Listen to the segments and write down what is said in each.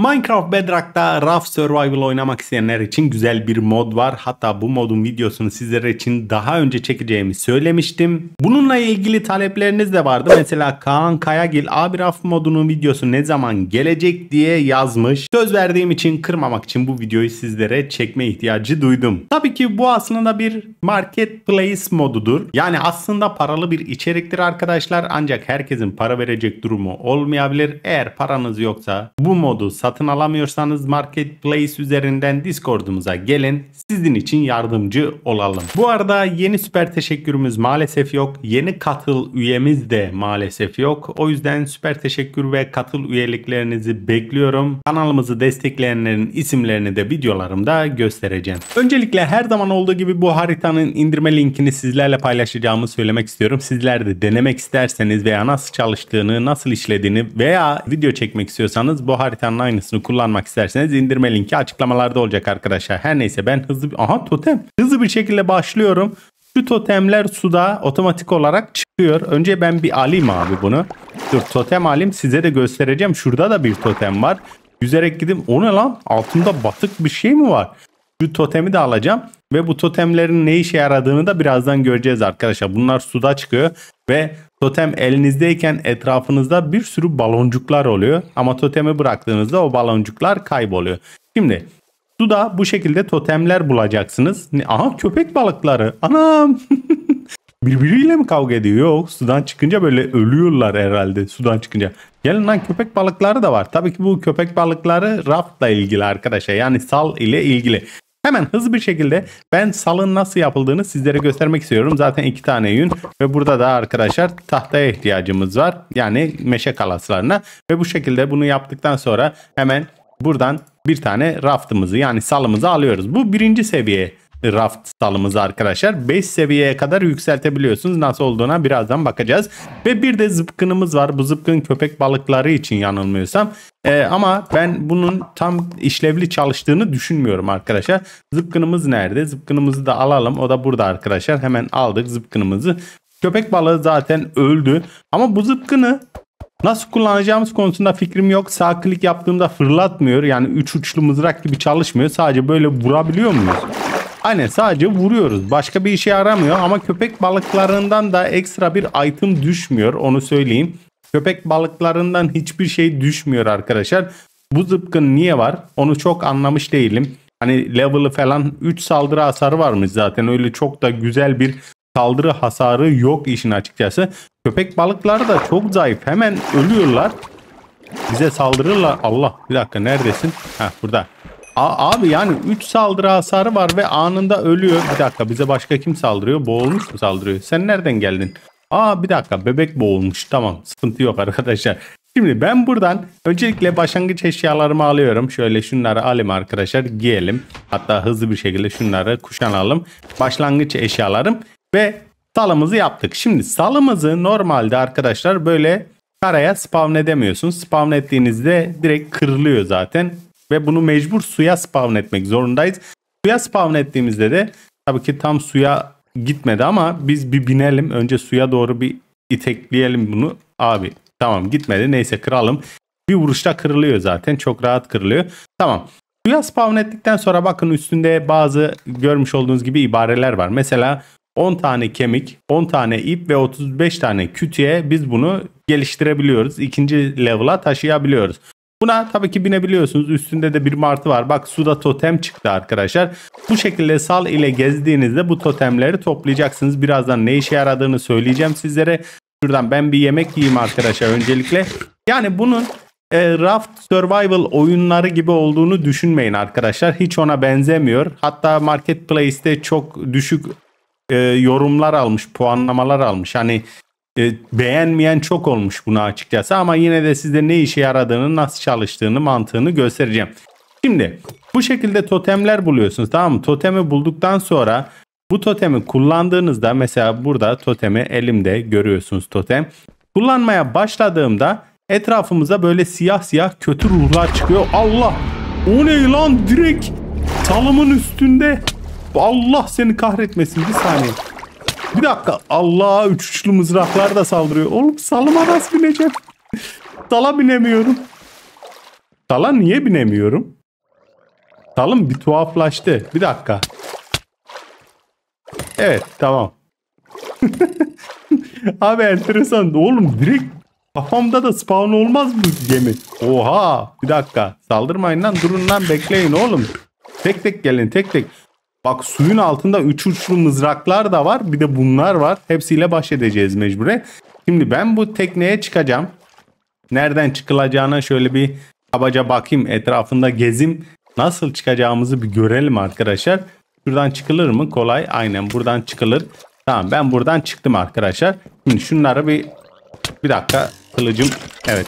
Minecraft Bedrock'ta rough Survival oynamak isteyenler için güzel bir mod var. Hatta bu modun videosunu sizlere için daha önce çekeceğimi söylemiştim. Bununla ilgili talepleriniz de vardı. Mesela Kaan Kayagil abi rough modunun videosu ne zaman gelecek diye yazmış. Söz verdiğim için kırmamak için bu videoyu sizlere çekme ihtiyacı duydum. Tabii ki bu aslında bir marketplace modudur. Yani aslında paralı bir içeriktir arkadaşlar. Ancak herkesin para verecek durumu olmayabilir. Eğer paranız yoksa bu modu Satın alamıyorsanız Marketplace üzerinden Discord'umuza gelin. Sizin için yardımcı olalım. Bu arada yeni süper teşekkürümüz maalesef yok. Yeni katıl üyemiz de maalesef yok. O yüzden süper teşekkür ve katıl üyeliklerinizi bekliyorum. Kanalımızı destekleyenlerin isimlerini de videolarımda göstereceğim. Öncelikle her zaman olduğu gibi bu haritanın indirme linkini sizlerle paylaşacağımı söylemek istiyorum. Sizler de denemek isterseniz veya nasıl çalıştığını, nasıl işlediğini veya video çekmek istiyorsanız bu haritanın aynısını kullanmak isterseniz indirme linki açıklamalarda olacak arkadaşlar. Her neyse ben hızlı bir... Aha totem. Hızlı bir şekilde başlıyorum. Şu totemler suda otomatik olarak çıkıyor. Önce ben bir alayım abi bunu. Dur totem alayım size de göstereceğim. Şurada da bir totem var. Yüzerek gidip o ne lan? Altında batık bir şey mi var? Şu totemi de alacağım. Ve bu totemlerin ne işe yaradığını da birazdan göreceğiz arkadaşlar. Bunlar suda çıkıyor ve Totem elinizdeyken etrafınızda bir sürü baloncuklar oluyor ama totemi bıraktığınızda o baloncuklar kayboluyor. Şimdi suda bu şekilde totemler bulacaksınız. Aha köpek balıkları. Anam. Birbiriyle mi kavga ediyor? Yok sudan çıkınca böyle ölüyorlar herhalde sudan çıkınca. Gelin lan köpek balıkları da var. Tabii ki bu köpek balıkları raftla ilgili arkadaşlar. Yani sal ile ilgili. Hemen hızlı bir şekilde ben salın nasıl yapıldığını sizlere göstermek istiyorum. Zaten iki tane yün ve burada da arkadaşlar tahtaya ihtiyacımız var. Yani meşe kalaslarına ve bu şekilde bunu yaptıktan sonra hemen buradan bir tane raftımızı yani salımızı alıyoruz. Bu birinci seviye raft salımızı arkadaşlar 5 seviyeye kadar yükseltebiliyorsunuz. Nasıl olduğuna birazdan bakacağız. Ve bir de zıpkınımız var. Bu zıpkın köpek balıkları için yanılmıyorsam. Ee, ama ben bunun tam işlevli çalıştığını düşünmüyorum arkadaşlar. Zıpkınımız nerede? Zıpkınımızı da alalım. O da burada arkadaşlar. Hemen aldık zıpkınımızı. Köpek balığı zaten öldü. Ama bu zıpkını Nasıl kullanacağımız konusunda fikrim yok. Sağ klik yaptığımda fırlatmıyor. Yani üç uçlu mızrak gibi çalışmıyor. Sadece böyle vurabiliyor muyuz? Aynen sadece vuruyoruz. Başka bir işe yaramıyor ama köpek balıklarından da ekstra bir item düşmüyor onu söyleyeyim. Köpek balıklarından hiçbir şey düşmüyor arkadaşlar. Bu zıpkın niye var onu çok anlamış değilim. Hani level'ı falan 3 saldırı hasarı varmış zaten öyle çok da güzel bir saldırı hasarı yok işin açıkçası. Köpek balıkları da çok zayıf hemen ölüyorlar. Bize saldırırlar. Allah bir dakika neredesin? Ha burada. A abi yani 3 saldırı hasarı var ve anında ölüyor. Bir dakika bize başka kim saldırıyor? Boğulmuş mu saldırıyor? Sen nereden geldin? Aa bir dakika bebek boğulmuş. Tamam sıkıntı yok arkadaşlar. Şimdi ben buradan öncelikle başlangıç eşyalarımı alıyorum. Şöyle şunları alayım arkadaşlar giyelim. Hatta hızlı bir şekilde şunları kuşanalım. Başlangıç eşyalarım ve salımızı yaptık. Şimdi salımızı normalde arkadaşlar böyle karaya spawn edemiyorsun. Spawn ettiğinizde direkt kırılıyor zaten ve bunu mecbur suya spawn etmek zorundayız. Suya spawn ettiğimizde de tabii ki tam suya gitmedi ama biz bir binelim. Önce suya doğru bir itekleyelim bunu. Abi tamam gitmedi neyse kıralım. Bir vuruşta kırılıyor zaten çok rahat kırılıyor. Tamam suya spawn ettikten sonra bakın üstünde bazı görmüş olduğunuz gibi ibareler var. Mesela 10 tane kemik, 10 tane ip ve 35 tane kütüye biz bunu geliştirebiliyoruz. İkinci level'a taşıyabiliyoruz. Buna tabii ki binebiliyorsunuz. Üstünde de bir martı var. Bak suda totem çıktı arkadaşlar. Bu şekilde sal ile gezdiğinizde bu totemleri toplayacaksınız. Birazdan ne işe yaradığını söyleyeceğim sizlere. Şuradan ben bir yemek yiyeyim arkadaşlar öncelikle. Yani bunun e, Raft Survival oyunları gibi olduğunu düşünmeyin arkadaşlar. Hiç ona benzemiyor. Hatta Marketplace'te çok düşük e, yorumlar almış, puanlamalar almış. Hani e, beğenmeyen çok olmuş bunu açıkçası ama yine de size ne işe yaradığını, nasıl çalıştığını, mantığını göstereceğim. Şimdi bu şekilde totemler buluyorsunuz tamam mı? Totemi bulduktan sonra bu totemi kullandığınızda mesela burada totemi elimde görüyorsunuz totem. Kullanmaya başladığımda etrafımıza böyle siyah siyah kötü ruhlar çıkıyor. Allah! O ne lan direkt salımın üstünde. Allah seni kahretmesin bir saniye. Bir dakika. Allah üç üçlü mızraklar da saldırıyor. Oğlum salıma nasıl bineceğim? dala binemiyorum. dala niye binemiyorum? Salım bir tuhaflaştı. Bir dakika. Evet tamam. Abi enteresan. Oğlum direkt kafamda da spawn olmaz mı gemi? Oha. Bir dakika. Saldırmayın lan. Durun lan. Bekleyin oğlum. Tek tek gelin. Tek tek. Bak suyun altında üç uçlu mızraklar da var. Bir de bunlar var. Hepsiyle baş edeceğiz mecburen. Şimdi ben bu tekneye çıkacağım. Nereden çıkılacağına şöyle bir kabaca bakayım. Etrafında gezim. Nasıl çıkacağımızı bir görelim arkadaşlar. Şuradan çıkılır mı? Kolay. Aynen buradan çıkılır. Tamam ben buradan çıktım arkadaşlar. Şimdi şunları bir bir dakika kılıcım. Evet.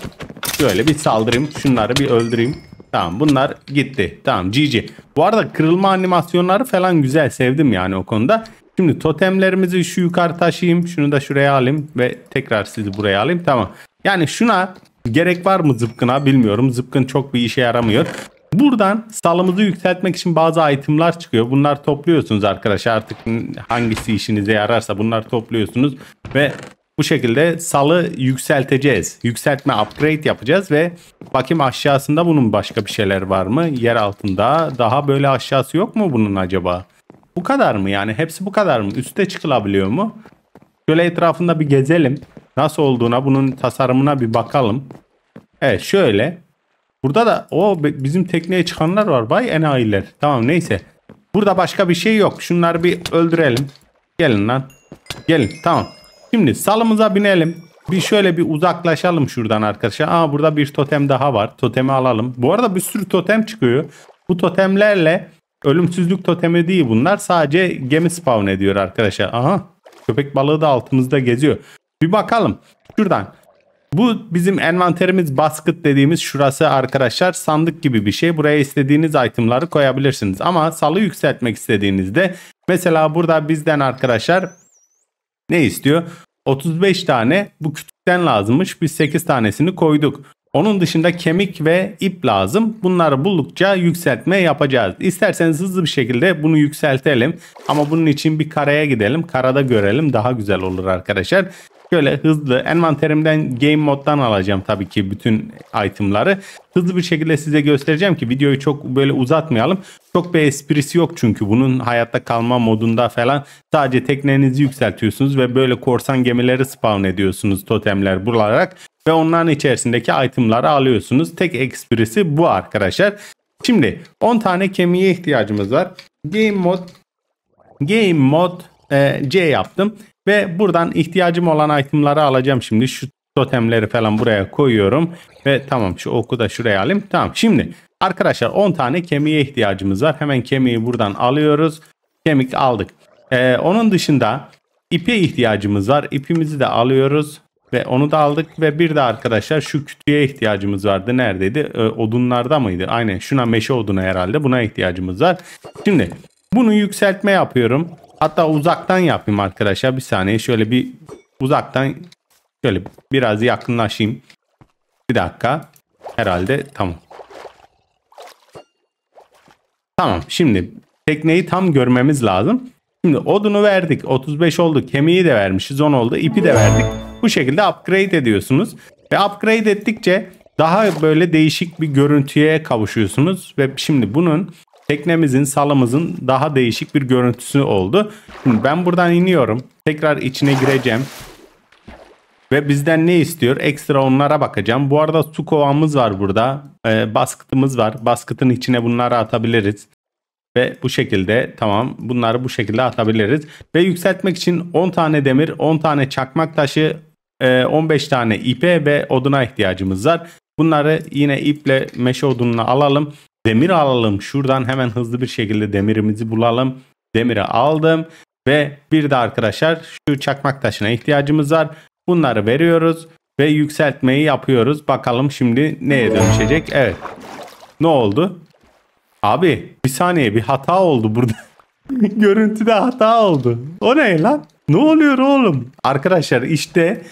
Şöyle bir saldırayım. Şunları bir öldüreyim. Tamam bunlar gitti. Tamam GG. Bu arada kırılma animasyonları falan güzel. Sevdim yani o konuda. Şimdi totemlerimizi şu yukarı taşıyayım. Şunu da şuraya alayım ve tekrar sizi buraya alayım. Tamam. Yani şuna gerek var mı zıpkına bilmiyorum. Zıpkın çok bir işe yaramıyor. Buradan salımızı yükseltmek için bazı itemlar çıkıyor. Bunlar topluyorsunuz arkadaşlar. Artık hangisi işinize yararsa bunlar topluyorsunuz. Ve bu şekilde salı yükselteceğiz. Yükseltme upgrade yapacağız ve bakayım aşağısında bunun başka bir şeyler var mı? Yer altında daha böyle aşağısı yok mu bunun acaba? Bu kadar mı yani? Hepsi bu kadar mı? Üste çıkılabiliyor mu? Şöyle etrafında bir gezelim. Nasıl olduğuna bunun tasarımına bir bakalım. Evet şöyle. Burada da o bizim tekneye çıkanlar var. Vay enayiler. Tamam neyse. Burada başka bir şey yok. Şunları bir öldürelim. Gelin lan. Gelin tamam. Şimdi salımıza binelim. Bir şöyle bir uzaklaşalım şuradan arkadaşlar. Aa burada bir totem daha var. Totemi alalım. Bu arada bir sürü totem çıkıyor. Bu totemlerle ölümsüzlük totemi değil bunlar. Sadece gemi spawn ediyor arkadaşlar. Aha köpek balığı da altımızda geziyor. Bir bakalım. Şuradan. Bu bizim envanterimiz basket dediğimiz şurası arkadaşlar sandık gibi bir şey. Buraya istediğiniz itemları koyabilirsiniz. Ama salı yükseltmek istediğinizde mesela burada bizden arkadaşlar ne istiyor? 35 tane bu kütükten lazımmış. Biz 8 tanesini koyduk. Onun dışında kemik ve ip lazım. Bunları buldukça yükseltme yapacağız. İsterseniz hızlı bir şekilde bunu yükseltelim. Ama bunun için bir karaya gidelim. Karada görelim daha güzel olur arkadaşlar. Şöyle hızlı envanterimden game moddan alacağım tabii ki bütün itemları. Hızlı bir şekilde size göstereceğim ki videoyu çok böyle uzatmayalım. Çok bir esprisi yok çünkü bunun hayatta kalma modunda falan sadece teknenizi yükseltiyorsunuz ve böyle korsan gemileri spawn ediyorsunuz totemler bularak ve onların içerisindeki itemları alıyorsunuz. Tek esprisi bu arkadaşlar. Şimdi 10 tane kemiğe ihtiyacımız var. Game mod Game mod e, C yaptım. Ve buradan ihtiyacım olan itemları alacağım şimdi. Şu totemleri falan buraya koyuyorum. Ve tamam şu oku da şuraya alayım. Tamam şimdi arkadaşlar 10 tane kemiğe ihtiyacımız var. Hemen kemiği buradan alıyoruz. Kemik aldık. Ee, onun dışında ipe ihtiyacımız var. İpimizi de alıyoruz. Ve onu da aldık ve bir de arkadaşlar şu kütüye ihtiyacımız vardı. Neredeydi? Ee, odunlarda mıydı? Aynen şuna meşe odunu herhalde. Buna ihtiyacımız var. Şimdi bunu yükseltme yapıyorum. Hatta uzaktan yapayım arkadaşlar. Bir saniye şöyle bir uzaktan şöyle biraz yakınlaşayım. Bir dakika. Herhalde tamam. Tamam şimdi tekneyi tam görmemiz lazım. Şimdi odunu verdik. 35 oldu. Kemiği de vermişiz. 10 oldu. ipi de verdik. Bu şekilde upgrade ediyorsunuz. Ve upgrade ettikçe daha böyle değişik bir görüntüye kavuşuyorsunuz. Ve şimdi bunun teknemizin, salımızın daha değişik bir görüntüsü oldu. Şimdi ben buradan iniyorum. Tekrar içine gireceğim. Ve bizden ne istiyor? Ekstra onlara bakacağım. Bu arada su kovamız var burada. Ee, baskıtımız var. Baskıtın içine bunları atabiliriz. Ve bu şekilde tamam bunları bu şekilde atabiliriz. Ve yükseltmek için 10 tane demir, 10 tane çakmak taşı, 15 e, tane ipe ve oduna ihtiyacımız var. Bunları yine iple meşe odununa alalım demir alalım. Şuradan hemen hızlı bir şekilde demirimizi bulalım. Demiri aldım ve bir de arkadaşlar şu çakmak taşına ihtiyacımız var. Bunları veriyoruz ve yükseltmeyi yapıyoruz. Bakalım şimdi neye dönüşecek? Evet. Ne oldu? Abi bir saniye bir hata oldu burada. Görüntüde hata oldu. O ne lan? Ne oluyor oğlum? Arkadaşlar işte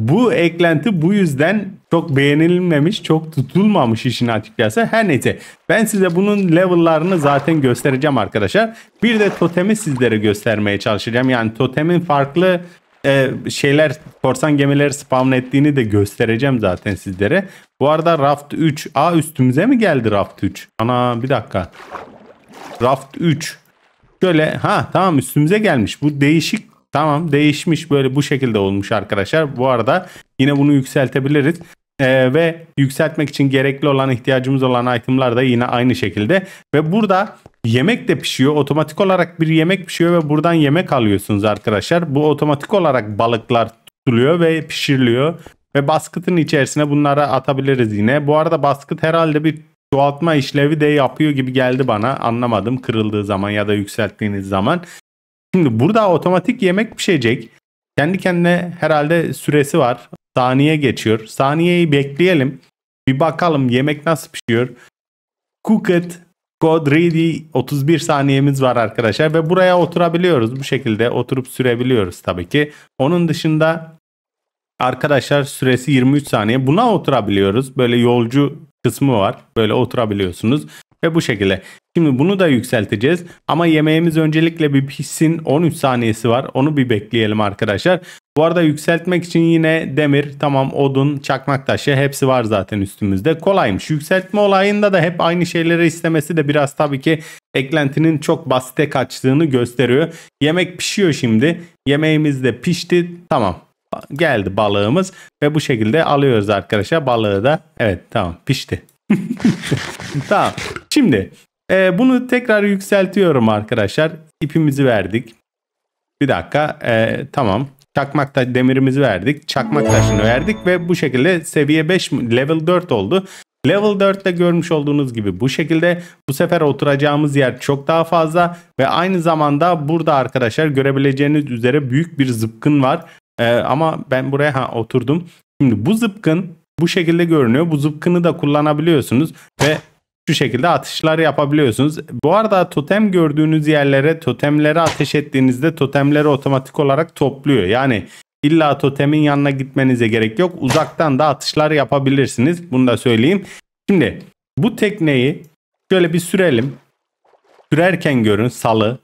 bu eklenti bu yüzden çok beğenilmemiş, çok tutulmamış işin açıkçası. Her neyse ben size bunun level'larını zaten göstereceğim arkadaşlar. Bir de totemi sizlere göstermeye çalışacağım. Yani totemin farklı e, şeyler korsan gemileri spawn ettiğini de göstereceğim zaten sizlere. Bu arada raft 3. A üstümüze mi geldi raft 3? Ana bir dakika. Raft 3. Şöyle ha tamam üstümüze gelmiş. Bu değişik Tamam değişmiş böyle bu şekilde olmuş arkadaşlar. Bu arada yine bunu yükseltebiliriz. Ee, ve yükseltmek için gerekli olan ihtiyacımız olan itemlar da yine aynı şekilde. Ve burada yemek de pişiyor. Otomatik olarak bir yemek pişiyor ve buradan yemek alıyorsunuz arkadaşlar. Bu otomatik olarak balıklar tutuluyor ve pişiriliyor. Ve baskıtın içerisine bunları atabiliriz yine. Bu arada baskıt herhalde bir çoğaltma işlevi de yapıyor gibi geldi bana. Anlamadım kırıldığı zaman ya da yükselttiğiniz zaman. Şimdi burada otomatik yemek pişecek. Kendi kendine herhalde süresi var. Saniye geçiyor. Saniyeyi bekleyelim. Bir bakalım yemek nasıl pişiyor. Cook it. Code ready 31 saniyemiz var arkadaşlar ve buraya oturabiliyoruz. Bu şekilde oturup sürebiliyoruz tabii ki. Onun dışında arkadaşlar süresi 23 saniye. Buna oturabiliyoruz. Böyle yolcu kısmı var. Böyle oturabiliyorsunuz ve bu şekilde. Şimdi bunu da yükselteceğiz. Ama yemeğimiz öncelikle bir pişsin. 13 saniyesi var. Onu bir bekleyelim arkadaşlar. Bu arada yükseltmek için yine demir, tamam odun, çakmak taşı hepsi var zaten üstümüzde. Kolaymış. Yükseltme olayında da hep aynı şeyleri istemesi de biraz tabii ki eklentinin çok basite kaçtığını gösteriyor. Yemek pişiyor şimdi. Yemeğimiz de pişti. Tamam geldi balığımız ve bu şekilde alıyoruz arkadaşlar balığı da. Evet tamam pişti. tamam. Şimdi e, bunu tekrar yükseltiyorum arkadaşlar. İpimizi verdik. Bir dakika. E, tamam. Çakmak taş, demirimizi verdik. Çakmak taşını verdik ve bu şekilde seviye 5 level 4 oldu. Level 4'te görmüş olduğunuz gibi bu şekilde bu sefer oturacağımız yer çok daha fazla ve aynı zamanda burada arkadaşlar görebileceğiniz üzere büyük bir zıpkın var. Ee, ama ben buraya ha, oturdum. Şimdi bu zıpkın bu şekilde görünüyor. Bu zıpkını da kullanabiliyorsunuz ve şu şekilde atışlar yapabiliyorsunuz. Bu arada totem gördüğünüz yerlere totemleri ateş ettiğinizde totemleri otomatik olarak topluyor. Yani illa totemin yanına gitmenize gerek yok. Uzaktan da atışlar yapabilirsiniz. Bunu da söyleyeyim. Şimdi bu tekneyi şöyle bir sürelim. Sürerken görün salı.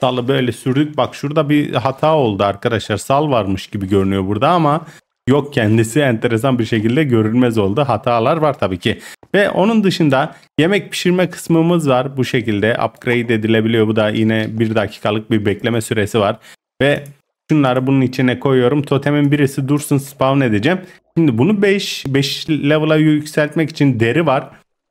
Salı böyle sürdük. Bak şurada bir hata oldu arkadaşlar. Sal varmış gibi görünüyor burada ama yok kendisi enteresan bir şekilde görülmez oldu. Hatalar var tabii ki. Ve onun dışında yemek pişirme kısmımız var bu şekilde upgrade edilebiliyor. Bu da yine bir dakikalık bir bekleme süresi var. Ve şunları bunun içine koyuyorum. Totemin birisi dursun spawn edeceğim. Şimdi bunu 5 5 level'a yükseltmek için deri var.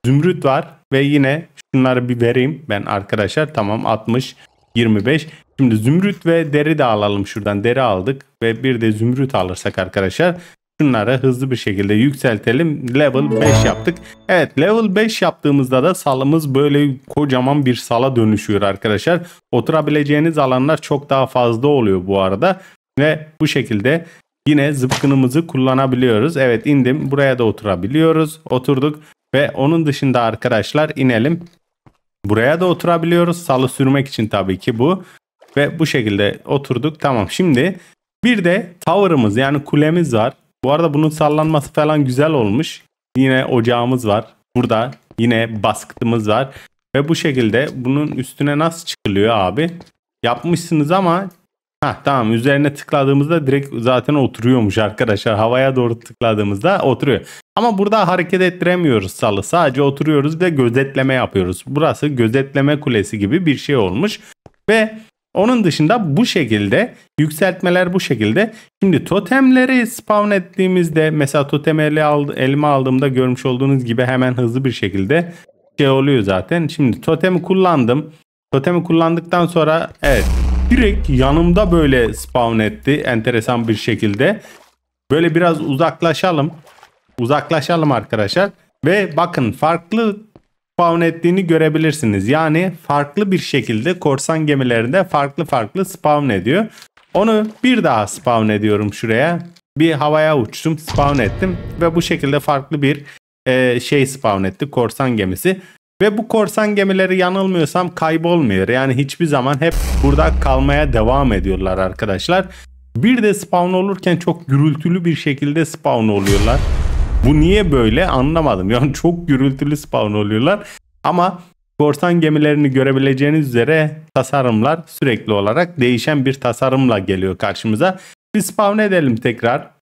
Zümrüt var ve yine şunları bir vereyim ben arkadaşlar. Tamam 60 25 Şimdi zümrüt ve deri de alalım şuradan. Deri aldık ve bir de zümrüt alırsak arkadaşlar şunları hızlı bir şekilde yükseltelim. Level 5 yaptık. Evet level 5 yaptığımızda da salımız böyle kocaman bir sala dönüşüyor arkadaşlar. Oturabileceğiniz alanlar çok daha fazla oluyor bu arada. Ve bu şekilde yine zıpkınımızı kullanabiliyoruz. Evet indim. Buraya da oturabiliyoruz. Oturduk. Ve onun dışında arkadaşlar inelim. Buraya da oturabiliyoruz. Salı sürmek için tabii ki bu. Ve bu şekilde oturduk. Tamam şimdi bir de tower'ımız yani kulemiz var. Bu arada bunun sallanması falan güzel olmuş. Yine ocağımız var. Burada yine baskıtımız var. Ve bu şekilde bunun üstüne nasıl çıkılıyor abi? Yapmışsınız ama ha tamam üzerine tıkladığımızda direkt zaten oturuyormuş arkadaşlar. Havaya doğru tıkladığımızda oturuyor. Ama burada hareket ettiremiyoruz salı. Sadece oturuyoruz ve gözetleme yapıyoruz. Burası gözetleme kulesi gibi bir şey olmuş. Ve onun dışında bu şekilde yükseltmeler bu şekilde. Şimdi totemleri spawn ettiğimizde mesela totem ele aldı, elime aldığımda görmüş olduğunuz gibi hemen hızlı bir şekilde şey oluyor zaten. Şimdi totemi kullandım. Totemi kullandıktan sonra evet direkt yanımda böyle spawn etti enteresan bir şekilde. Böyle biraz uzaklaşalım. Uzaklaşalım arkadaşlar. Ve bakın farklı spawn ettiğini görebilirsiniz. Yani farklı bir şekilde korsan gemilerinde farklı farklı spawn ediyor. Onu bir daha spawn ediyorum şuraya. Bir havaya uçtum spawn ettim ve bu şekilde farklı bir e, şey spawn etti korsan gemisi. Ve bu korsan gemileri yanılmıyorsam kaybolmuyor. Yani hiçbir zaman hep burada kalmaya devam ediyorlar arkadaşlar. Bir de spawn olurken çok gürültülü bir şekilde spawn oluyorlar bu niye böyle anlamadım. Yani çok gürültülü spawn oluyorlar. Ama korsan gemilerini görebileceğiniz üzere tasarımlar sürekli olarak değişen bir tasarımla geliyor karşımıza. Bir spawn edelim tekrar.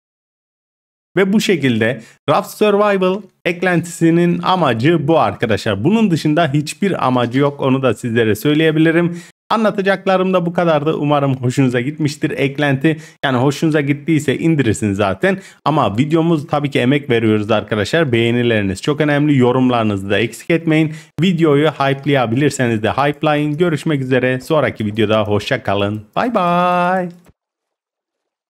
Ve bu şekilde Raft Survival eklentisinin amacı bu arkadaşlar. Bunun dışında hiçbir amacı yok onu da sizlere söyleyebilirim. Anlatacaklarım da bu kadardı. Umarım hoşunuza gitmiştir. Eklenti yani hoşunuza gittiyse indirirsin zaten. Ama videomuz tabii ki emek veriyoruz arkadaşlar. Beğenileriniz çok önemli. Yorumlarınızı da eksik etmeyin. Videoyu hypeleyebilirseniz de hype'layın. Görüşmek üzere. Sonraki videoda hoşça kalın. Bay bay.